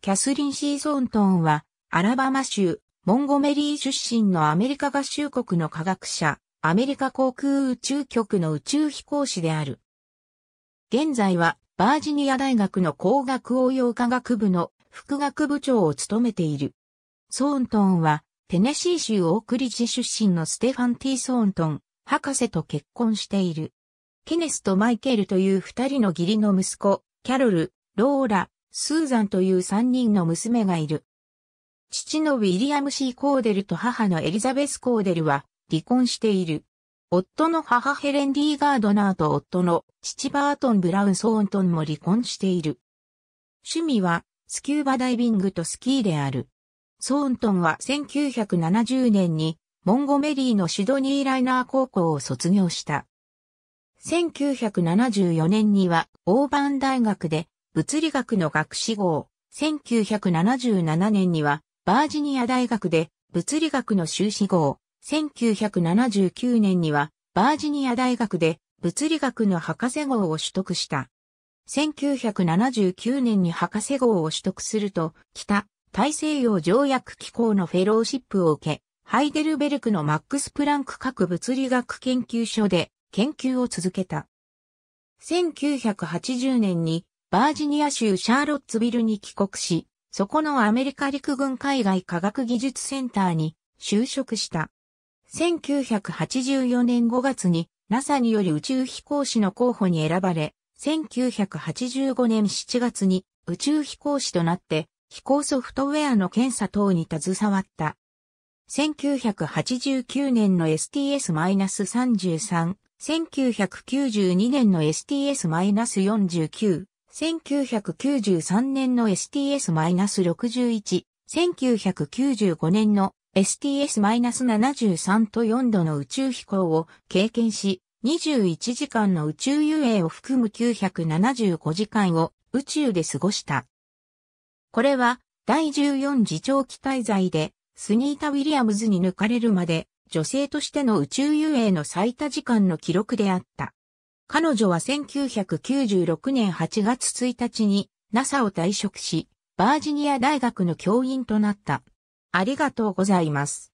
キャスリン・シーソントンは、アラバマ州、モンゴメリー出身のアメリカ合衆国の科学者、アメリカ航空宇宙局の宇宙飛行士である。現在は、バージニア大学の工学応用科学部の副学部長を務めている。ソントンは、テネシー州オークリッジ出身のステファン・ティ・ソントン、博士と結婚している。ケネスとマイケルという二人の義理の息子、キャロル、ローラ、スーザンという三人の娘がいる。父のウィリアムシー・コーデルと母のエリザベス・コーデルは離婚している。夫の母ヘレン・リー・ガードナーと夫の父バートン・ブラウン・ソーントンも離婚している。趣味はスキューバダイビングとスキーである。ソーントンは1970年にモンゴメリーのシドニーライナー高校を卒業した。1974年にはオーバン大学で物理学の学士号。1977年には、バージニア大学で物理学の修士号。1979年には、バージニア大学で物理学の博士号を取得した。1979年に博士号を取得すると、北大西洋条約機構のフェローシップを受け、ハイデルベルクのマックス・プランク各物理学研究所で研究を続けた。1980年にバージニア州シャーロッツビルに帰国し、そこのアメリカ陸軍海外科学技術センターに就職した。1984年5月に NASA により宇宙飛行士の候補に選ばれ、1985年7月に宇宙飛行士となって飛行ソフトウェアの検査等に携わった。1989年の STS-33、1992年の STS-49、1993年の STS-61、1995年の STS-73 と4度の宇宙飛行を経験し、21時間の宇宙遊泳を含む975時間を宇宙で過ごした。これは第14次長期滞在でスニータ・ウィリアムズに抜かれるまで女性としての宇宙遊泳の最多時間の記録であった。彼女は1996年8月1日に NASA を退職し、バージニア大学の教員となった。ありがとうございます。